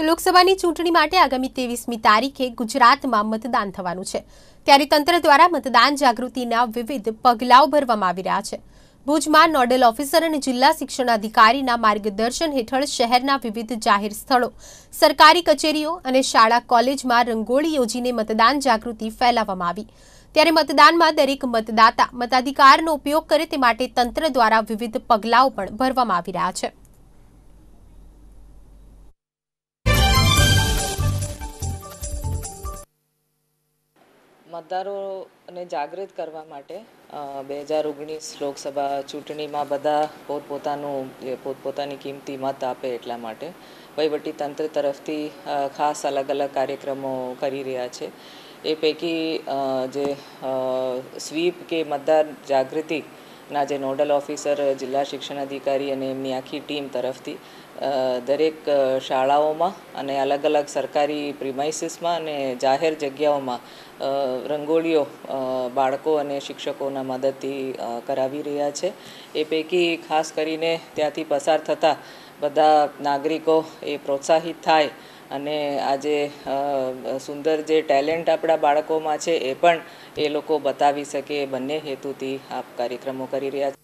તો લોકસભાની ચૂંટણી માટે આગામી ત્રેવીસમી તારીખે ગુજરાતમાં મતદાન થવાનું છે ત્યારે તંત્ર દ્વારા મતદાન જાગૃતિના વિવિધ પગલાઓ ભરવામાં આવી રહ્યા છે ભુજમાં નોડલ ઓફિસર અને જિલ્લા શિક્ષણ અધિકારીના માર્ગદર્શન હેઠળ શહેરના વિવિધ જાહેર સ્થળો સરકારી કચેરીઓ અને શાળા કોલેજમાં રંગોળી યોજીને મતદાન જાગૃતિ ફેલાવવામાં આવી ત્યારે મતદાનમાં દરેક મતદાતા મતાધિકારનો ઉપયોગ કરે તે માટે તંત્ર દ્વારા વિવિધ પગલાઓ પણ ભરવામાં આવી રહ્યા છે મતદારોને જાગૃત કરવા માટે બે હજાર ઓગણીસ લોકસભા ચૂંટણીમાં બધા પોતપોતાનું પોતપોતાની કિંમતી મત આપે એટલા માટે તંત્ર તરફથી ખાસ અલગ અલગ કાર્યક્રમો કરી રહ્યા છે એ પૈકી જે સ્વીપ કે મતદાર જાગૃતિ ના જે નોડલ ઓફિસર જિલ્લા શિક્ષણ અધિકારી અને એમની આખી ટીમ તરફથી દરેક શાળાઓમાં અને અલગ અલગ સરકારી પ્રિમાઇસીસમાં અને જાહેર જગ્યાઓમાં રંગોળીઓ બાળકો અને શિક્ષકોના મદદથી કરાવી રહ્યા છે એ પૈકી ખાસ કરીને ત્યાંથી પસાર થતા બધા નાગરિકો એ પ્રોત્સાહિત થાય અને આજે સુંદર જે ટેલેન્ટ આપણા બાળકોમાં છે એ પણ એ લોકો બતાવી શકે એ બંને હેતુથી આપ કાર્યક્રમો કરી રહ્યા છે